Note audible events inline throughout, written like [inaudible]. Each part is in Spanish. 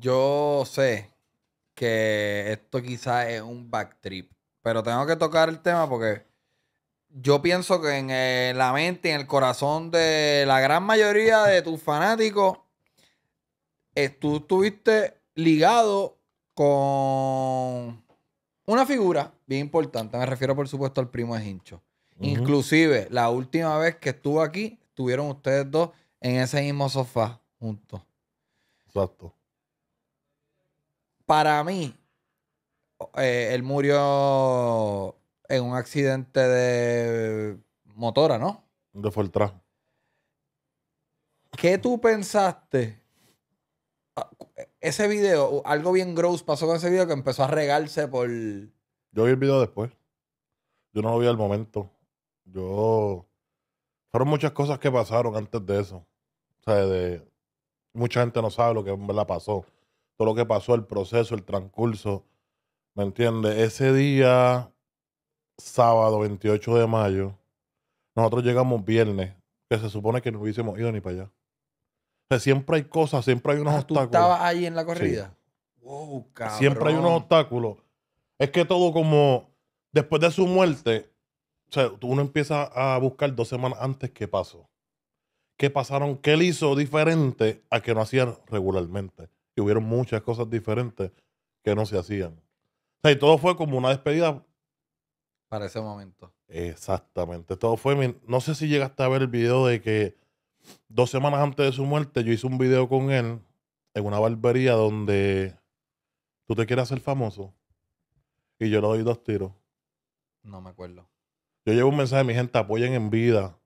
Yo sé que esto quizás es un backtrip, pero tengo que tocar el tema porque yo pienso que en eh, la mente, y en el corazón de la gran mayoría de tus fanáticos, eh, tú estuviste ligado con una figura bien importante. Me refiero, por supuesto, al primo de Hincho. Inclusive, la última vez que estuvo aquí, estuvieron ustedes dos en ese mismo sofá juntos. Exacto. Para mí, eh, él murió en un accidente de motora, ¿no? De Fortran. ¿Qué tú pensaste? Ah, eh, ese video, algo bien gross pasó con ese video que empezó a regarse por. Yo vi el video después. Yo no lo vi al momento. Yo. Fueron muchas cosas que pasaron antes de eso. O sea, de. Mucha gente no sabe lo que pasó todo lo que pasó, el proceso, el transcurso. ¿Me entiendes? Ese día, sábado 28 de mayo, nosotros llegamos viernes, que se supone que no hubiésemos ido ni para allá. siempre hay cosas, siempre hay unos ah, obstáculos. ahí en la corrida? Wow, cabrón. Siempre hay unos obstáculos. Es que todo como, después de su muerte, o sea, uno empieza a buscar dos semanas antes qué pasó. ¿Qué pasaron? ¿Qué él hizo diferente a que no hacían regularmente? y hubieron muchas cosas diferentes que no se hacían. O sea, y todo fue como una despedida. Para ese momento. Exactamente. Todo fue. No sé si llegaste a ver el video de que dos semanas antes de su muerte yo hice un video con él en una barbería donde tú te quieres hacer famoso y yo le doy dos tiros. No me acuerdo. Yo llevo un mensaje, mi gente, apoyen en vida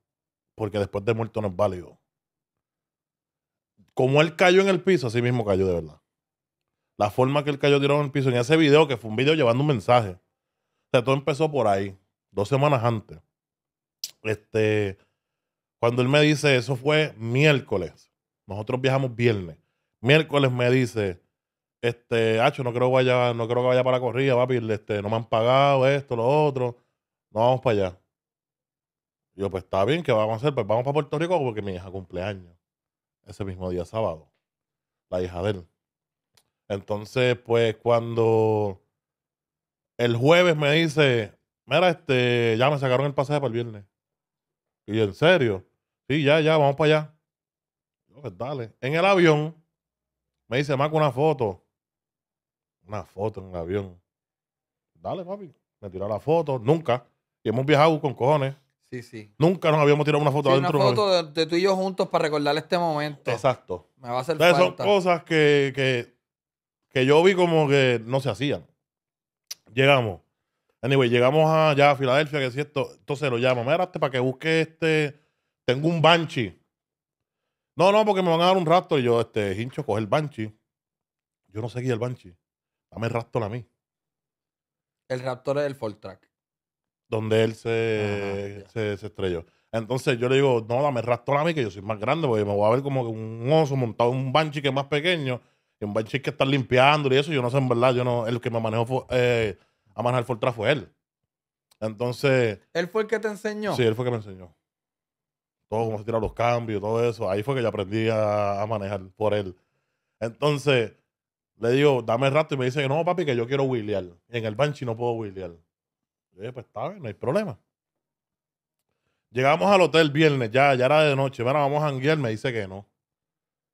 porque después de muerto no es válido como él cayó en el piso, así mismo cayó de verdad. La forma que él cayó tirado en el piso en ese video, que fue un video llevando un mensaje. O sea, todo empezó por ahí, dos semanas antes. Este, cuando él me dice, eso fue miércoles. Nosotros viajamos viernes. Miércoles me dice, este, hacho, no creo que vaya, no creo que vaya para la corrida, papi, este, no me han pagado esto, lo otro. No vamos para allá. yo, pues está bien, ¿qué vamos a hacer? Pues vamos para Puerto Rico porque mi hija cumpleaños ese mismo día sábado, la hija de él. Entonces, pues cuando el jueves me dice, mira, este, ya me sacaron el pasaje para el viernes. Y en serio, sí, ya, ya, vamos para allá. Pues, dale. En el avión, me dice, marca una foto. Una foto en el avión. Dale, papi. Me tiró la foto, nunca. Y hemos viajado con cojones. Sí, sí. Nunca nos habíamos tirado una foto adentro. Una foto de, tú y yo juntos para recordar este momento. Exacto. Me va a hacer Son cosas que, que, yo vi como que no se hacían. Llegamos. Anyway, llegamos allá a Filadelfia, que es cierto. Entonces lo llamo. Mira, este, para que busque este. Tengo un Banshee. No, no, porque me van a dar un Raptor. Y yo, este, hincho, coge el Banshee. Yo no sé qué es el Banshee. Dame el Raptor a mí. El Raptor es el full track donde él se, se, estrelló. Entonces yo le digo, no, dame rastro a mí que yo soy más grande, porque me voy a ver como un oso montado en un banshee que es más pequeño, y un banshee que está limpiando y eso. Yo no sé, en verdad, yo no, el que me manejó eh, a manejar Fortra fue él. Entonces. ¿Él fue el que te enseñó? Sí, él fue el que me enseñó. Todo cómo se tiran los cambios, todo eso. Ahí fue que yo aprendí a, manejar por él. Entonces, le digo, dame rato y me dice no, papi, que yo quiero wheelear. En el banshee no puedo William pues está bien, no hay problema. Llegamos al hotel viernes, ya, ya era de noche. Bueno, vamos a janguear, me dice que no.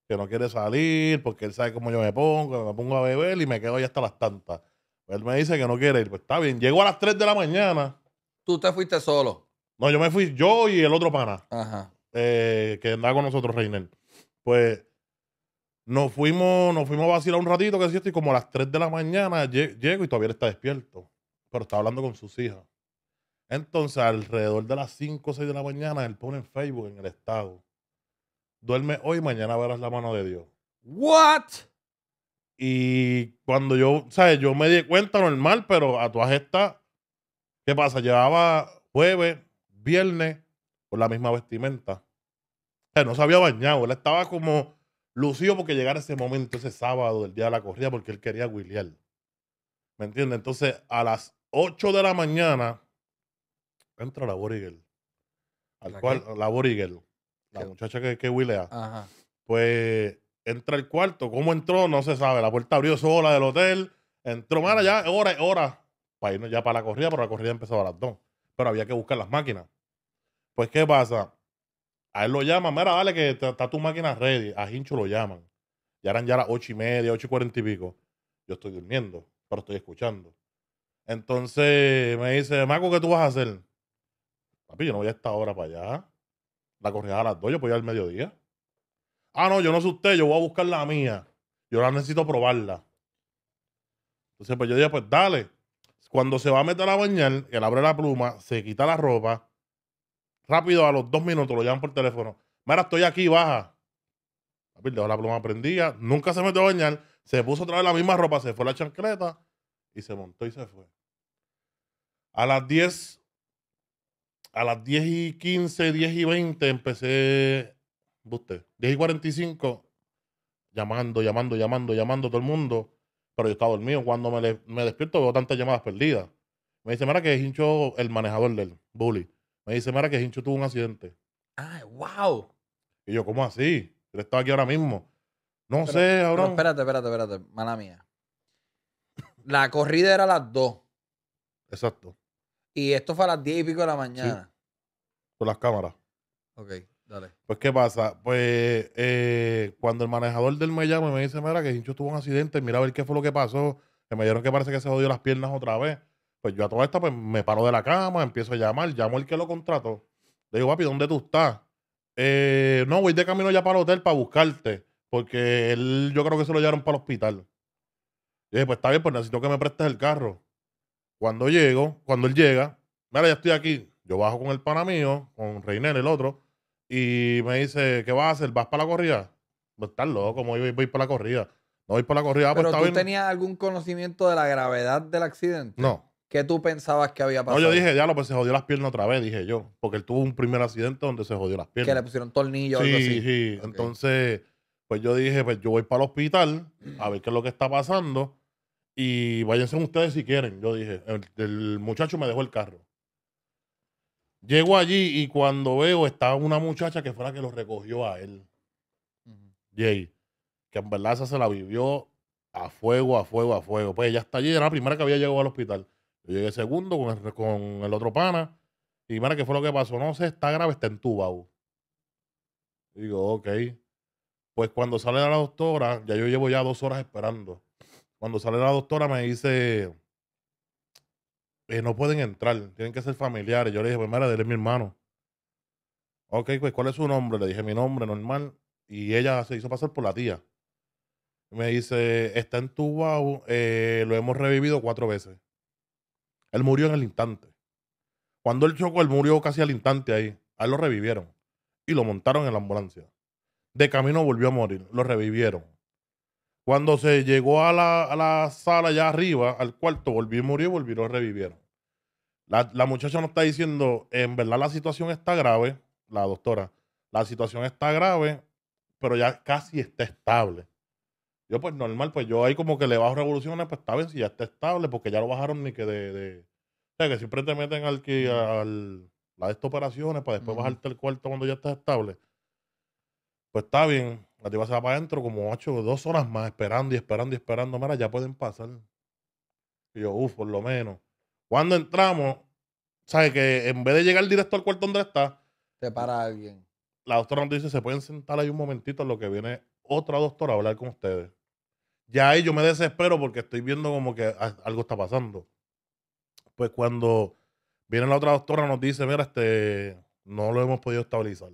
Que no quiere salir porque él sabe cómo yo me pongo, me pongo a beber y me quedo ahí hasta las tantas. Pues, él me dice que no quiere ir, pues está bien. Llego a las 3 de la mañana. ¿Tú te fuiste solo? No, yo me fui yo y el otro pana. Eh, que andaba con nosotros, Reiner. Pues nos fuimos, nos fuimos a vacilar un ratito, que yo, y como a las 3 de la mañana, llego y todavía está despierto pero estaba hablando con sus hijas. Entonces, alrededor de las 5 o 6 de la mañana, él pone en Facebook, en el estado, duerme hoy, mañana verás la mano de Dios. ¿What? Y cuando yo, ¿sabes? Yo me di cuenta normal, pero a todas estas, ¿qué pasa? Llevaba jueves, viernes, con la misma vestimenta. O sea, no se había bañado, él estaba como lucido porque llegara ese momento, ese sábado, el día de la corrida, porque él quería William. ¿Me entiendes? Entonces, a las 8 de la mañana, entra la Borigel. Al ¿La cual, la Borigel, la muchacha que, que Pues entra el cuarto. ¿Cómo entró? No se sabe. La puerta abrió sola del hotel. Entró, mira ya, hora, hora. Para irnos ya para la corrida, pero la corrida empezaba a las Pero había que buscar las máquinas. Pues, ¿qué pasa? A él lo llaman, mira, dale que está tu máquina ready. A Hincho lo llaman. Ya eran ya las ocho y media, ocho y cuarenta y pico. Yo estoy durmiendo, pero estoy escuchando. Entonces me dice, Marco ¿qué tú vas a hacer? Papi, yo no voy a esta hora para allá. La corrida a las dos, yo voy al mediodía. Ah, no, yo no sé usted, yo voy a buscar la mía. Yo la necesito probarla. Entonces, pues yo dije, pues dale. Cuando se va a meter a bañar, él abre la pluma, se quita la ropa. Rápido, a los dos minutos lo llaman por teléfono. Mira, estoy aquí, baja. Papi, da la pluma prendida. Nunca se metió a bañar. Se puso otra vez la misma ropa, se fue a la chancleta y se montó y se fue. A las 10, a las 10 y 15, 10 y 20 empecé, usted, 10 y 45, llamando, llamando, llamando, llamando todo el mundo, pero yo estaba dormido. Cuando me, despierto veo tantas llamadas perdidas. Me dice, mira que Hincho, el manejador del bully, me dice, mira que Hincho tuvo un accidente. ¡Ay, wow! Y yo, ¿cómo así? Pero estaba aquí ahora mismo. No sé, ahora. espérate, espérate, espérate, mala mía. La corrida era a las 2. Exacto. Y esto fue a las 10 y pico de la mañana. con las cámaras. Ok, dale. Pues, ¿qué pasa? Pues, eh, cuando el manejador del me llama y me dice, mira, que Hincho tuvo un accidente, mira a ver qué fue lo que pasó, que me dijeron que parece que se jodió las piernas otra vez. Pues yo a toda esta, pues me paro de la cama, empiezo a llamar, llamo al que lo contrató. Le digo, papi, ¿dónde tú estás? Eh, no, voy de camino ya para el hotel para buscarte, porque él, yo creo que se lo llevaron para el hospital. Y dije, pues está bien, pues necesito que me prestes el carro. Cuando llego, cuando él llega, mira, ya estoy aquí. Yo bajo con el pana mío, con Reiner, el otro, y me dice, ¿qué vas a hacer? ¿Vas para la corrida? Pues, estás loco, voy, para la corrida? No voy para la corrida. Pues, Pero tú tenías algún conocimiento de la gravedad del accidente. No. ¿Qué tú pensabas que había pasado? No, yo dije, ya lo, pues se jodió las piernas otra vez, dije yo. Porque él tuvo un primer accidente donde se jodió las piernas. Que le pusieron tornillos o algo así. Sí, Entonces, pues yo dije, pues yo voy para el hospital a ver qué es lo que está pasando y váyanse ustedes si quieren. Yo dije, el, muchacho me dejó el carro. Llego allí y cuando veo estaba una muchacha que fue la que lo recogió a él. Jay, que en verdad se la vivió a fuego, a fuego, a fuego. Pues ella está allí, era la primera que había llegado al hospital. Yo llegué segundo con el, con el otro pana. Y mira, ¿qué fue lo que pasó? No sé, está grave, está en entubado. Digo, ok. Pues cuando sale la doctora, ya yo llevo ya dos horas esperando cuando sale la doctora me dice, eh, no pueden entrar, tienen que ser familiares. Yo le dije, pues mira, él es mi hermano. Ok, pues ¿cuál es su nombre? Le dije mi nombre normal y ella se hizo pasar por la tía. Me dice, está en tu eh, lo hemos revivido cuatro veces. Él murió en el instante. Cuando él chocó, él murió casi al instante ahí. A lo revivieron y lo montaron en la ambulancia. De camino volvió a morir, lo revivieron. Cuando se llegó a la, sala ya arriba, al cuarto, volvió y murió, volvió y revivieron. La, muchacha nos está diciendo, en verdad la situación está grave, la doctora, la situación está grave, pero ya casi está estable. Yo, pues normal, pues yo ahí como que le bajo revoluciones, pues está bien, si ya está estable, porque ya lo bajaron ni que de. o sea, que siempre te meten al que. Al, la de estas operaciones para después bajarte el cuarto cuando ya estás estable. Pues está bien. La tipa se va para adentro como ocho o dos horas más esperando y esperando y esperando. Mira, ya pueden pasar. Y yo, uff, por lo menos. Cuando entramos, ¿sabes? Que en vez de llegar directo al cuarto donde está. Te para alguien. La doctora nos dice, se pueden sentar ahí un momentito en lo que viene otra doctora a hablar con ustedes. Ya ahí yo me desespero porque estoy viendo como que algo está pasando. Pues cuando viene la otra doctora nos dice, mira, este, no lo hemos podido estabilizar.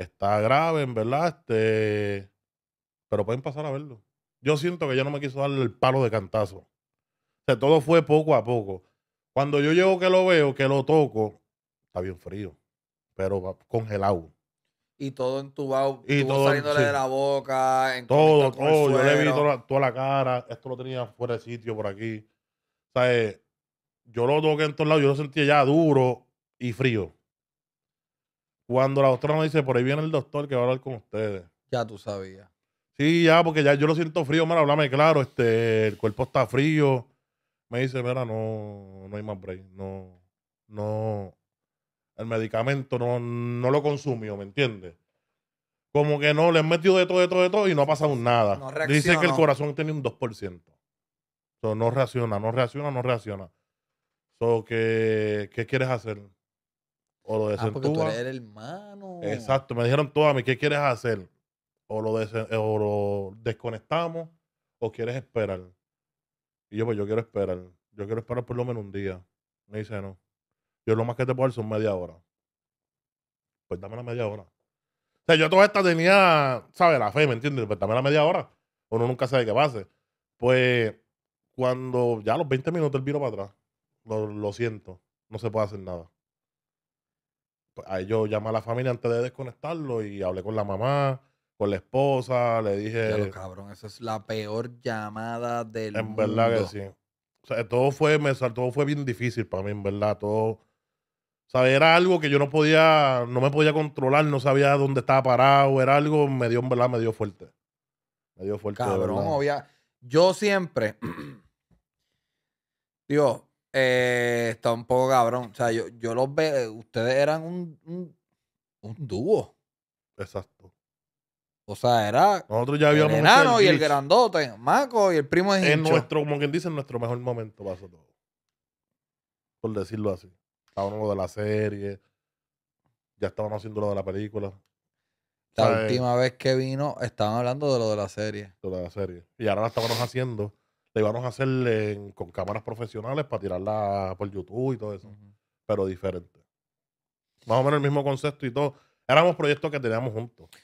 Está grave, en verdad, este, pero pueden pasar a verlo. Yo siento que ya no me quiso darle el palo de cantazo. O sea, todo fue poco a poco. Cuando yo llego que lo veo, que lo toco, está bien frío, pero congelado. Y todo entubado, y todo saliéndole de la boca. En todo, todo. Yo le vi toda la, cara. Esto lo tenía fuera de sitio por aquí. O eh, yo lo toqué en todos lados. Yo lo sentía ya duro y frío. Cuando la doctora nos dice, por ahí viene el doctor que va a hablar con ustedes. Ya tú sabías. Sí, ya, porque ya yo lo siento frío, mira, hablame claro, este, el cuerpo está frío. Me dice, mira, no, no hay más break, no, no, el medicamento no, lo consumió, ¿me entiendes? Como que no, le han metido de todo, de todo, de todo y no ha pasado nada. No dice que el corazón tiene un 2%. no reacciona, no reacciona, no reacciona. ¿qué, ¿Qué quieres hacer? o lo Ah, porque tú eres el hermano. Exacto, me dijeron tú a mí, ¿qué quieres hacer? O lo, eh, o desconectamos o quieres esperar. Y yo, pues yo quiero esperar. Yo quiero esperar por lo menos un día. Me dice, no. Yo lo más que te puedo hacer son media hora. Pues dame la media hora. O sea, yo toda esta tenía, ¿sabes? La fe, ¿me entiendes? Pues dame la media hora. Uno nunca sabe qué pase. Pues cuando ya los 20 minutos el vino para atrás, lo, lo siento, no se puede hacer nada. Pues, ahí yo llamé a la familia antes de desconectarlo y hablé con la mamá, con la esposa, le dije... Pero cabrón, esa es la peor llamada del mundo. En verdad que sí. O sea, todo fue, me, todo fue bien difícil para mí, en verdad, todo... O era algo que yo no podía, no me podía controlar, no sabía dónde estaba parado, era algo, me dio, en verdad, me dio fuerte. Me dio fuerte. Cabrón, obvia. Yo siempre, [clears throat] digo, eh, está un poco cabrón. O sea, yo, yo los veo, eh, ustedes eran un, un, dúo. Exacto. O sea, era Nosotros ya habíamos el y el grandote, Maco y el primo de En nuestro, como quien dice, nuestro mejor momento pasó todo. Por decirlo así. Estábamos lo de la serie. Ya estaban haciendo lo de la película. La eh última vez que vino, estaban hablando de lo de la serie. Lo de la serie. Y ahora la estábamos haciendo la íbamos a hacer con cámaras profesionales para tirarla por YouTube y todo eso, pero diferente. Más o menos el mismo concepto y todo. Éramos proyectos que teníamos juntos.